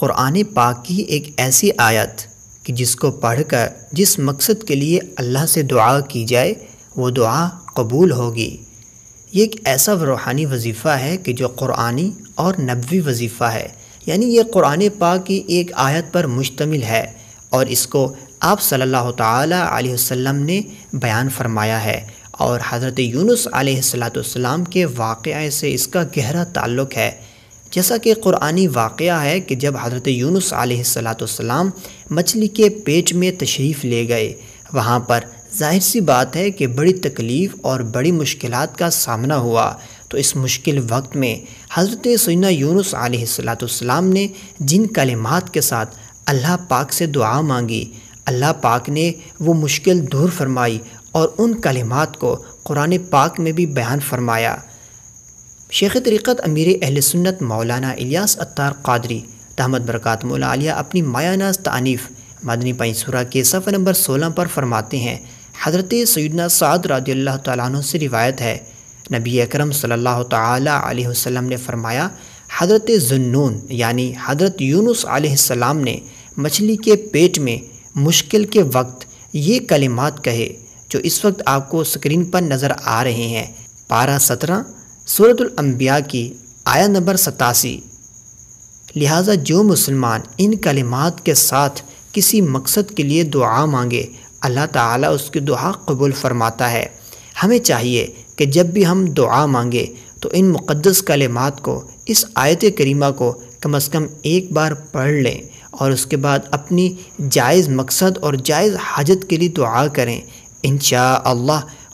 क़ुरान पाक की एक ऐसी आयत कि जिसको पढ़कर जिस मकसद के लिए अल्लाह से दुआ की जाए वो दुआ कबूल होगी ये एक ऐसा रूहानी वजीफ़ा है कि जो क़ुरानी और नबवी वजीफ़ा है यानी ये क़ुरान पाक की एक आयत पर मुश्तमिल है और इसको आप सल्लल्लाहु अलैहि वसल्लम ने बयान फरमाया है और हज़रत यूनुस आसलाम के वाक़े से इसका गहरा ताल्लुक़ है जैसा कि कुरानी वाक़ है कि जब हज़रत यूनुस सलाम मछली के पेट में तशरीफ़ ले गए वहाँ पर जाहिर सी बात है कि बड़ी तकलीफ़ और बड़ी मुश्किल का सामना हुआ तो इस मुश्किल वक्त में हज़रत सैना यूनुस सलाम ने जिन कलिमात के साथ अल्लाह पाक से दुआ मांगी अल्लाह पाक ने वो मुश्किल दूर फरमाई और उन कलिमात को कुरान पाक में भी बयान फरमाया शेख तरीक़त अमीर अहल सुन्नत मौलाना इलियास अत्तार कादरी तहमद बरकत मौला आलिया अपनी मायानाज तानीफ़ मदनी पंसूरा के सफ़र नंबर सोलह पर फरमाते हैं हज़रत सैदना साद रदी अल्लाह तु से रिवायत है नबी अक्रम सम ने फरमाया हज़रत जुन्नून यानी हज़रत यूनुस आसमाम ने मछली के पेट में मुश्किल के वक्त ये कलिमात कहे जो इस वक्त आपको स्क्रीन पर नज़र आ रहे हैं पारा सत्रह सूरतलम्बिया की आया नंबर सतासी लिहाजा जो मुसलमान इन कलिमात के साथ किसी मकसद के लिए दुआ मांगे अल्लाह ताला उसकी दुआ कबूल फरमाता है हमें चाहिए कि जब भी हम दुआ मांगे तो इन मुक़दस कलिमात को इस आयत करीमा को कम अज़ कम एक बार पढ़ लें और उसके बाद अपनी जायज़ मकसद और जायज़ हाजत के लिए दुआ करें इन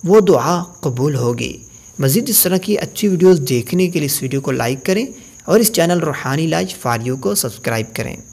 वो दुआ कबूल होगी मज़ीद इस तरह की अच्छी वीडियोज़ देखने के लिए इस वीडियो को लाइक करें और इस चैनल रूहानी लाइज फारियो को सब्सक्राइब करें